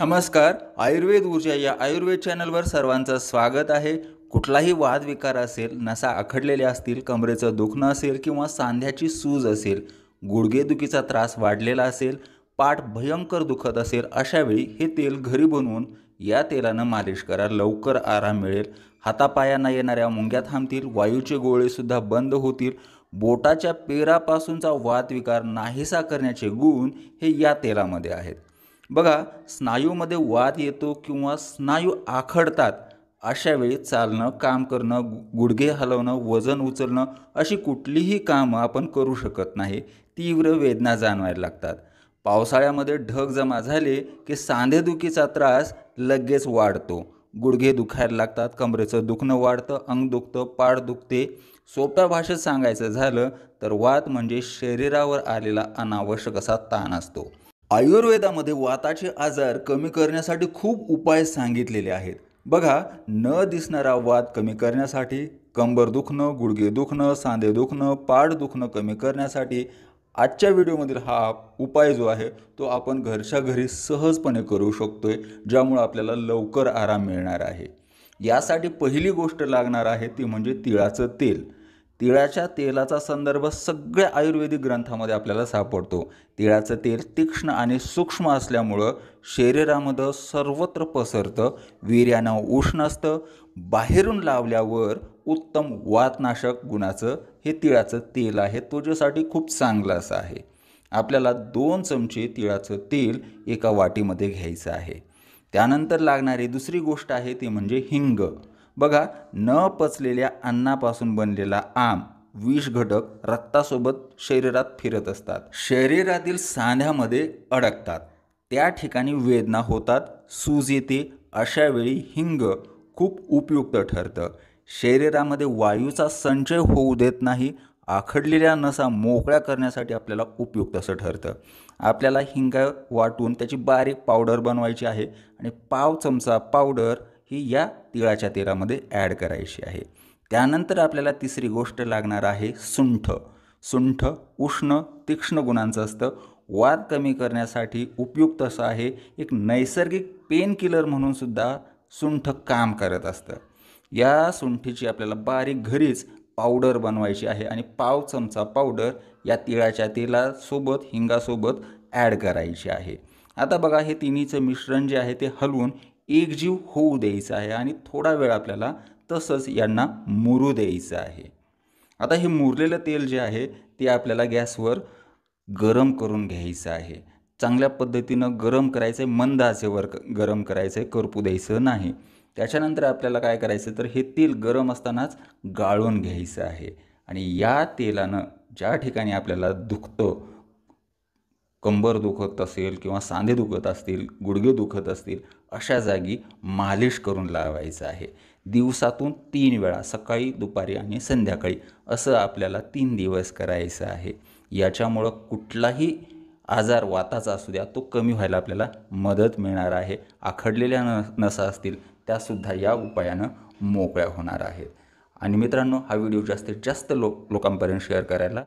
नमस्कार आयुर्वेद ऊर्जा या आयुर्वेद चॅनलवर सर्वांचं स्वागत आहे कुठलाही वादविकार असेल नसा आखडलेले असतील कमरेचं दुखणं असेल किंवा सांध्याची सूज असेल गुडघेदुखीचा त्रास वाढलेला असेल पाठ भयंकर दुखत असेल अशावेळी हे तेल घरी बनवून या तेलानं मालिश करा लवकर आराम मिळेल हातापायांना येणाऱ्या मुंग्या थांबतील वायूचे गोळेसुद्धा बंद होतील बोटाच्या पेरापासूनचा वादविकार नाहीसा करण्याचे गुण हे या तेलामध्ये आहेत बघा स्नायूमध्ये वाद येतो किंवा स्नायू आखडतात अशा वेळी चालणं काम करणं गुडघे हलवणं वजन उचलणं अशी कुठलीही कामं आपण करू शकत नाही तीव्र वेदना जाणवायला लागतात पावसाळ्यामध्ये ढग जमा झाले की सांधेदुखीचा त्रास लगेच वाढतो गुडघे दुखायला लागतात कमरेचं दुखणं वाढतं अंग दुखतं पाड दुखते सोप्या भाषेत सांगायचं झालं तर वात म्हणजे शरीरावर आलेला अनावश्यक असा ताण असतो आयुर्वेदामध्ये वाताचे आजार कमी करण्यासाठी खूप उपाय सांगितलेले आहेत बघा न दिसणारा वात कमी करण्यासाठी कंबर दुखणं गुडघे दुखणं सांधे दुखणं पाठ दुखणं कमी करण्यासाठी आजच्या व्हिडिओमधील हा उपाय जो आहे तो आपण घरच्या घरी सहजपणे करू शकतो आहे ज्यामुळं आपल्याला लवकर आराम मिळणार आहे यासाठी पहिली गोष्ट लागणार आहे ती म्हणजे तिळाचं तेल तिळाच्या तेलाचा संदर्भ सगळ्या आयुर्वेदिक ग्रंथामध्ये आपल्याला सापडतो तिळाचं तेल तीक्ष्ण आणि सूक्ष्म असल्यामुळं शरीरामध्ये सर्वत्र पसरतं विर्यानं उष्ण असतं बाहेरून लावल्यावर उत्तम वातनाशक गुणाचं हे तिळाचं तेल आहे त्वचेसाठी खूप चांगलं असं आहे आपल्याला दोन चमचे तिळाचं तेल एका वाटीमध्ये घ्यायचं आहे त्यानंतर लागणारी दुसरी गोष्ट आहे ती म्हणजे हिंग बघा न पचलेल्या अन्नापासून बनलेला आम विष घटक रक्तासोबत शरीरात फिरत असतात शरीरातील सांध्यामध्ये अडकतात त्या ठिकाणी वेदना होतात सूज येते अशावेळी हिंग खूप उपयुक्त ठरतं शरीरामध्ये वायूचा संचय होऊ देत नाही आखडलेल्या नसा मोकळ्या करण्यासाठी आपल्याला उपयुक्त असं ठरतं आपल्याला हिंग वाटून त्याची बारीक पावडर बनवायची आहे आणि पाव चमचा पावडर ही या तिळाच्या तेलामध्ये ॲड करायची आहे त्यानंतर आपल्याला तिसरी गोष्ट लागणार आहे सुंठ सुंठ उष्ण तीक्ष्ण गुणांचं असतं वाद कमी करण्यासाठी उपयुक्त असं आहे एक नैसर्गिक पेन किलर म्हणूनसुद्धा सुंठ काम करत असतं या सुंठीची आपल्याला बारीक घरीच पावडर बनवायची आहे आणि पाव चमचा पावडर या तिळाच्या तेलासोबत हिंगासोबत ॲड करायची आहे आता बघा हे तिन्हीचं मिश्रण जे आहे ते हलवून एकजीव होऊ द्यायचा आहे आणि थोडा वेळ आपल्याला तसंच यांना मुरू द्यायचं आहे आता हे मुरलेलं तेल जे आहे ते आपल्याला गॅसवर गरम करून घ्यायचं आहे चांगल्या पद्धतीनं गरम करायचं आहे मंद आचेवर गरम करायचं आहे करपू द्यायचं नाही त्याच्यानंतर आपल्याला काय करायचं तर हे तेल गरम असतानाच गाळून घ्यायचं आहे आणि या तेलानं ज्या ठिकाणी आपल्याला दुखतं कंबर दुखत असेल किंवा सांधे दुखत असतील गुडघे दुखत असतील अशा जागी मालिश करून लावायचं आहे दिवसातून तीन वेळा सकाळी दुपारी आणि संध्याकाळी असं आपल्याला तीन दिवस करायचं आहे याच्यामुळं कुठलाही आजार वाताचा असू द्या तो कमी व्हायला आपल्याला मदत मिळणार आहे आखडलेल्या न नसा असतील त्यासुद्धा या उपायानं मोकळ्या होणार आहेत आणि मित्रांनो हा व्हिडिओ जास्तीत जास्त लोक लोकांपर्यंत शेअर करायला